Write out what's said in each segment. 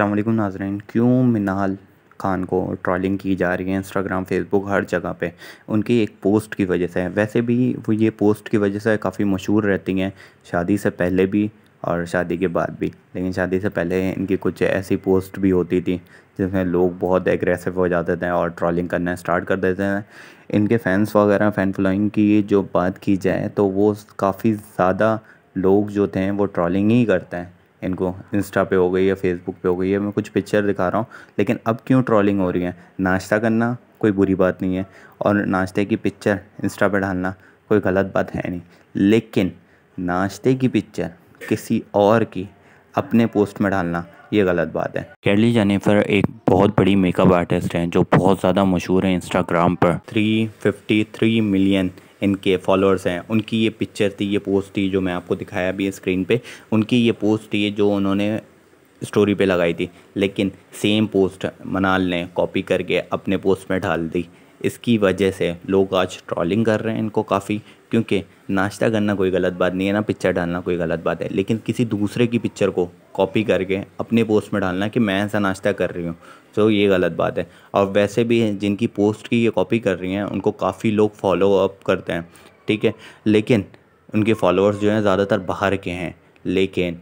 अल्लाम नाजरन क्यों मिनाल खान को ट्रॉलिंग की जा रही है इंस्टाग्राम फेसबुक हर जगह पे उनकी एक पोस्ट की वजह से वैसे भी वो ये पोस्ट की वजह से काफ़ी मशहूर रहती हैं शादी से पहले भी और शादी के बाद भी लेकिन शादी से पहले इनकी कुछ ऐसी पोस्ट भी होती थी जिसमें लोग बहुत एग्रेसिव हो जाते थे और ट्रॉलिंग करना स्टार्ट कर देते हैं इनके फैंस वगैरह फ़ैन फॉलोइंग की जो बात की जाए तो वो काफ़ी ज़्यादा लोग जो थे वो ट्रॉलिंग ही करते हैं इनको इंस्टा पे हो गई या फेसबुक पे हो गई है मैं कुछ पिक्चर दिखा रहा हूँ लेकिन अब क्यों ट्रॉलिंग हो रही है नाश्ता करना कोई बुरी बात नहीं है और नाश्ते की पिक्चर इंस्टा पे डालना कोई गलत बात है नहीं लेकिन नाश्ते की पिक्चर किसी और की अपने पोस्ट में डालना ये गलत बात है कैडली जेनिफर एक बहुत बड़ी मेकअप आर्टिस्ट हैं जो बहुत ज़्यादा मशहूर है इंस्टाग्राम पर 353 मिलियन इनके फॉलोअर्स हैं उनकी ये पिक्चर थी ये पोस्ट थी जो मैं आपको दिखाया भी स्क्रीन पे उनकी ये पोस्ट थी जो उन्होंने स्टोरी पे लगाई थी लेकिन सेम पोस्ट मनाल ने कॉपी करके अपने पोस्ट में डाल दी इसकी वजह से लोग आज ट्रॉलिंग कर रहे हैं इनको काफ़ी क्योंकि नाश्ता करना कोई गलत बात नहीं है ना पिक्चर डालना कोई गलत बात है लेकिन किसी दूसरे की पिक्चर को कॉपी करके अपने पोस्ट में डालना कि मैं ऐसा नाश्ता कर रही हूँ तो ये गलत बात है और वैसे भी जिनकी पोस्ट की ये कॉपी कर रही हैं उनको काफ़ी लोग फॉलो अप करते हैं ठीक है लेकिन उनके फॉलोअर्स जो हैं ज़्यादातर बाहर के हैं लेकिन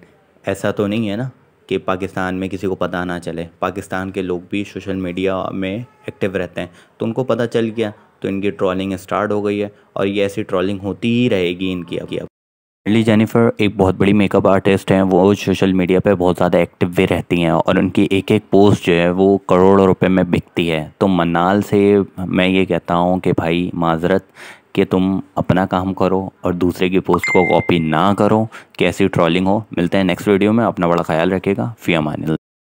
ऐसा तो नहीं है ना कि पाकिस्तान में किसी को पता ना चले पाकिस्तान के लोग भी सोशल मीडिया में एक्टिव रहते हैं तो उनको पता चल गया तो इनकी ट्रॉलिंग स्टार्ट हो गई है और ये ऐसी ट्रॉलिंग होती ही रहेगी इनकी अब ली जेनिफर एक बहुत बड़ी मेकअप आर्टिस्ट हैं वो सोशल मीडिया पे बहुत ज़्यादा एक्टिव भी रहती हैं और उनकी एक एक पोस्ट जो है वो करोड़ों रुपए में बिकती है तो मनाल से मैं ये कहता हूँ कि भाई माजरत कि तुम अपना काम करो और दूसरे की पोस्ट को कॉपी ना करो कैसी ट्रॉलिंग हो मिलते हैं नेक्स्ट वीडियो में अपना बड़ा ख्याल रखेगा फ़िया मानिल